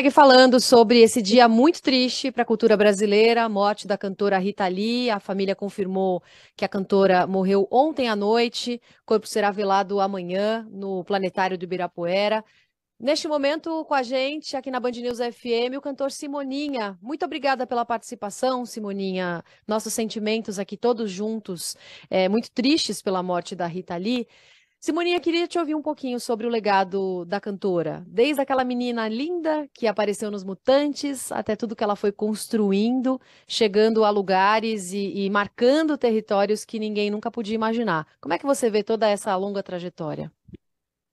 segue falando sobre esse dia muito triste para a cultura brasileira, a morte da cantora Rita Lee. A família confirmou que a cantora morreu ontem à noite. O corpo será velado amanhã no Planetário do Ibirapuera. Neste momento, com a gente, aqui na Band News FM, o cantor Simoninha. Muito obrigada pela participação, Simoninha. Nossos sentimentos aqui todos juntos, é, muito tristes pela morte da Rita Lee. Simoninha, queria te ouvir um pouquinho sobre o legado da cantora. Desde aquela menina linda que apareceu nos Mutantes, até tudo que ela foi construindo, chegando a lugares e, e marcando territórios que ninguém nunca podia imaginar. Como é que você vê toda essa longa trajetória?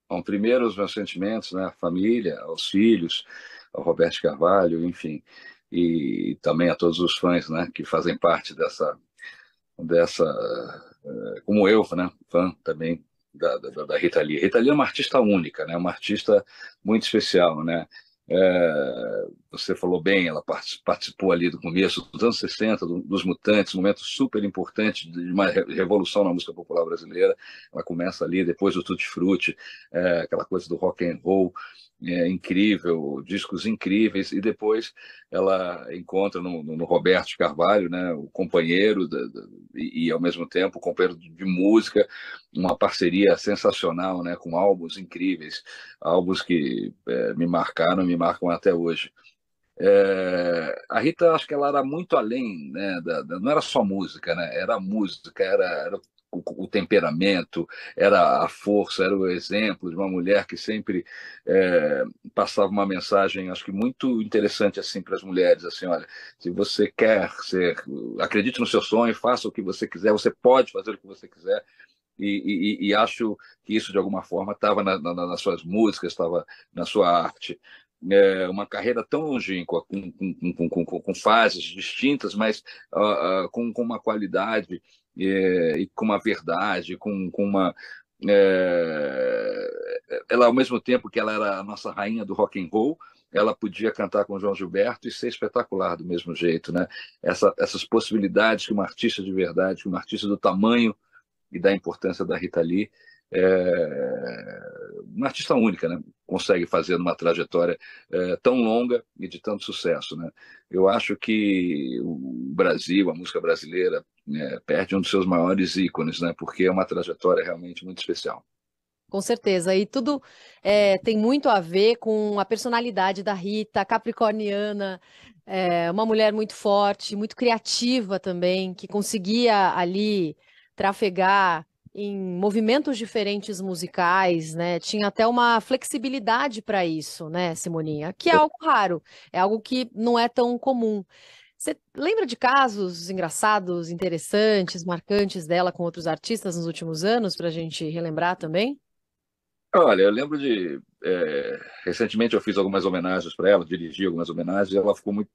Bom, primeiro os meus sentimentos, né? A família, aos filhos, ao Roberto Carvalho, enfim, e também a todos os fãs, né? Que fazem parte dessa, dessa, eh, como eu, né? Fã também da, da, da Rita Lee. Rita Lee é uma artista única, né? uma artista muito especial. Né? É, você falou bem, ela participou ali do começo dos anos 60, do, dos Mutantes, um momento super importante de uma revolução na música popular brasileira. Ela começa ali, depois do Tutti Frutti, é, aquela coisa do rock and roll é, incrível, discos incríveis, e depois ela encontra no, no, no Roberto Carvalho, né, o companheiro da, da, e, e, ao mesmo tempo, companheiro de, de música, uma parceria sensacional, né, com álbuns incríveis, álbuns que é, me marcaram, me marcam até hoje. É, a Rita, acho que ela era muito além, né, da, da, não era só música, né, era música, era, era o temperamento, era a força, era o exemplo de uma mulher que sempre é, passava uma mensagem, acho que muito interessante assim para as mulheres, assim, olha, se você quer ser, acredite no seu sonho, faça o que você quiser, você pode fazer o que você quiser. E, e, e acho que isso de alguma forma estava na, na, nas suas músicas, estava na sua arte. É uma carreira tão longínqua, com, com, com, com fases distintas, mas uh, uh, com, uma qualidade é, e com uma verdade, com, com uma. É, ela, ao mesmo tempo que ela era a nossa rainha do rock and roll, ela podia cantar com João Gilberto e ser espetacular do mesmo jeito, né? Essa, essas possibilidades que uma artista de verdade, que uma artista do tamanho e da importância da Rita Lee é, uma artista única, né? consegue fazer uma trajetória é, tão longa e de tanto sucesso. Né? Eu acho que o Brasil, a música brasileira, né, perde um dos seus maiores ícones, né? porque é uma trajetória realmente muito especial. Com certeza, e tudo é, tem muito a ver com a personalidade da Rita, capricorniana, é, uma mulher muito forte, muito criativa também, que conseguia ali trafegar em movimentos diferentes musicais, né? Tinha até uma flexibilidade para isso, né, Simoninha? Que é algo raro, é algo que não é tão comum. Você lembra de casos engraçados, interessantes, marcantes dela com outros artistas nos últimos anos, para a gente relembrar também? Olha, eu lembro de. É, recentemente eu fiz algumas homenagens para ela, dirigi algumas homenagens, e ela ficou muito.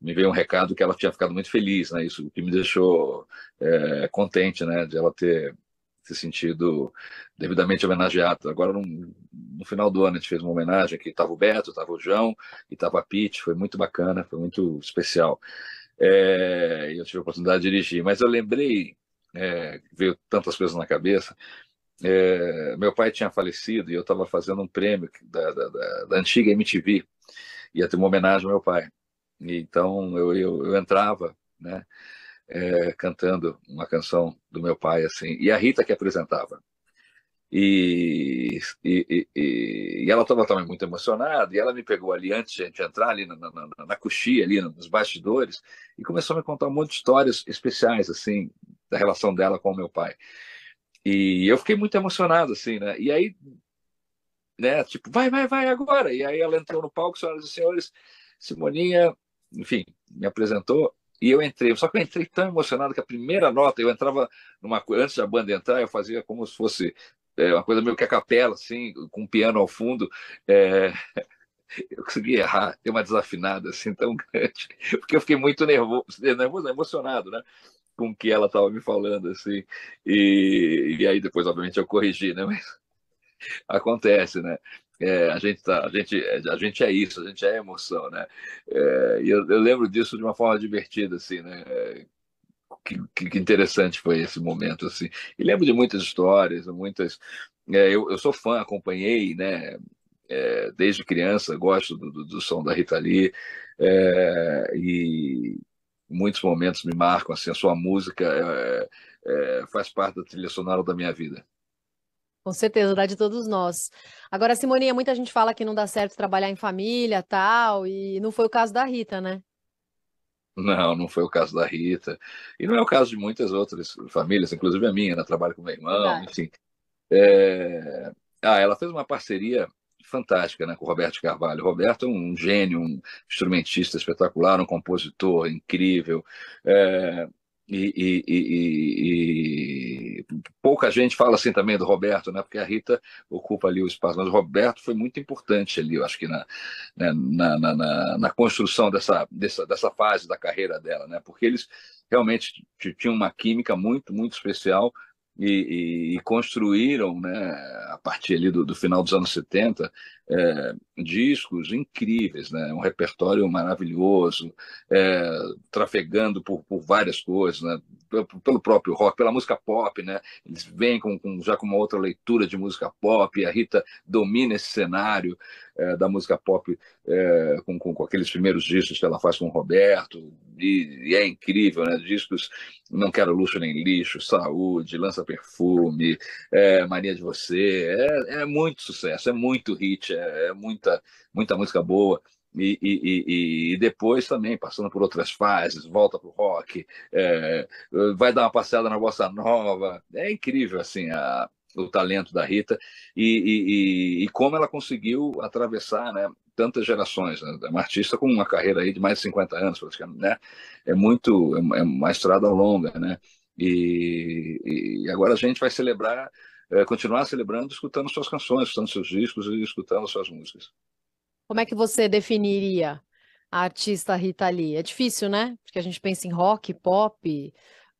Me veio um recado que ela tinha ficado muito feliz, né? Isso que me deixou é, contente, né? De ela ter se sentido devidamente homenageado. Agora, no, no final do ano, a gente fez uma homenagem que estava o Beto, estava o João e estava a Pete, foi muito bacana, foi muito especial. É, eu tive a oportunidade de dirigir, mas eu lembrei é, veio tantas coisas na cabeça. É, meu pai tinha falecido e eu estava fazendo um prêmio da, da, da, da, antiga MTV, ia ter uma homenagem ao meu pai. E então eu, eu, eu entrava, né, é, cantando uma canção do meu pai, assim, e a Rita que apresentava. E, e, e, e ela estava também muito emocionada, e ela me pegou ali antes de a gente entrar, ali na, na, na coxia, ali nos bastidores, e começou a me contar um monte de histórias especiais, assim, da relação dela com o meu pai. E eu fiquei muito emocionado, assim, né? E aí, né, tipo, vai, vai, vai agora. E aí ela entrou no palco, senhoras e senhores, Simoninha, enfim, me apresentou e eu entrei. Só que eu entrei tão emocionado que a primeira nota, eu entrava numa antes da banda entrar, eu fazia como se fosse é, uma coisa meio que a capela, assim, com um piano ao fundo. É... Eu consegui errar, ter uma desafinada assim tão grande, porque eu fiquei muito nervoso, nervoso emocionado, né? com que ela estava me falando, assim. E, e aí depois, obviamente, eu corrigi, né? Mas acontece, né? É, a, gente tá, a, gente, a gente é isso, a gente é emoção, né? É, e eu, eu, lembro disso de uma forma divertida, assim, né? É, que, que, interessante foi esse momento, assim. E lembro de muitas histórias, muitas... É, eu, eu sou fã, acompanhei, né? É, desde criança, gosto do, do, do, som da Rita Lee, é, e, muitos momentos me marcam. Assim, a sua música é, é, é, faz parte da trilha sonora da minha vida. Com certeza, dá de todos nós. Agora, Simoninha, muita gente fala que não dá certo trabalhar em família, tal, e não foi o caso da Rita, né? Não, não foi o caso da Rita. E não é o caso de muitas outras famílias, inclusive a minha, né? trabalho com meu irmão, Verdade. enfim. É... Ah, ela fez uma parceria fantástica né, com o Roberto Carvalho. O Roberto é um gênio, um instrumentista espetacular, um compositor incrível. É, e, e, e, e, pouca gente fala assim também do Roberto, né? Porque a Rita ocupa ali o espaço, mas o Roberto foi muito importante ali, eu acho que na, né, na, na, na, na, construção dessa, dessa, dessa fase da carreira dela, né? Porque eles realmente tinham uma química muito, muito especial, e, e, e construíram, né, a partir ali do, do final dos anos 70, é, discos incríveis, né? um repertório maravilhoso, é, trafegando por, por, várias coisas, né? pelo próprio rock, pela música pop, né? eles vêm com, com, já com uma outra leitura de música pop, a Rita domina esse cenário é, da música pop é, com, com, com, aqueles primeiros discos que ela faz com o Roberto, e, e é incrível, né? discos Não Quero Luxo Nem Lixo, Saúde, Lança Perfume, é, Maria de Você, é, é, muito sucesso, é muito hit, é, é muito muita, muita música boa. E, e, e, e, depois também passando por outras fases, volta para o rock, é, vai dar uma passeada na bossa nova. É incrível assim a, o talento da Rita e, como ela conseguiu atravessar, né? tantas gerações, né? é uma artista com uma carreira aí de mais de 50 anos praticamente, né? É muito, é, é uma estrada longa, né? E, e, agora a gente vai celebrar é, continuar celebrando, escutando suas canções, escutando seus discos e escutando suas músicas. Como é que você definiria a artista Rita Lee? É difícil, né? Porque a gente pensa em rock, pop,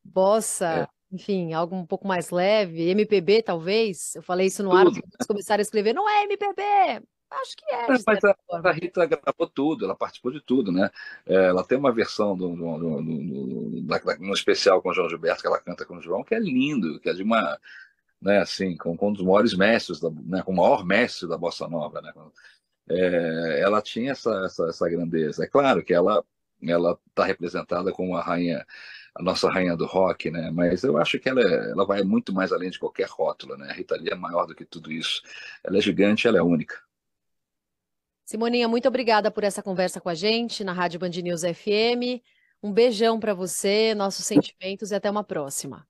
bossa, é. enfim, algo um pouco mais leve, MPB talvez. Eu falei isso no tudo, ar, né? eles começaram a escrever, não é MPB, Acho que é. Mas a, a, Rita gravou tudo, ela participou de tudo, né? É, ela tem uma versão do, do, do, do da, da, no especial com o João Gilberto, que ela canta com o João, que é lindo, que é de uma né, assim, com, com um dos maiores mestres, da, né, com o maior mestre da bossa nova, né? É, ela tinha essa, essa, essa grandeza. É claro que ela ela está representada como a rainha, a nossa rainha do rock, né? Mas eu acho que ela, ela vai muito mais além de qualquer rótula né? A Rita Lee é maior do que tudo isso. Ela é gigante, ela é única. Simoninha, muito obrigada por essa conversa com a gente na Rádio Band News FM. Um beijão para você, nossos sentimentos e até uma próxima.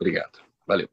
Obrigado. Valeu.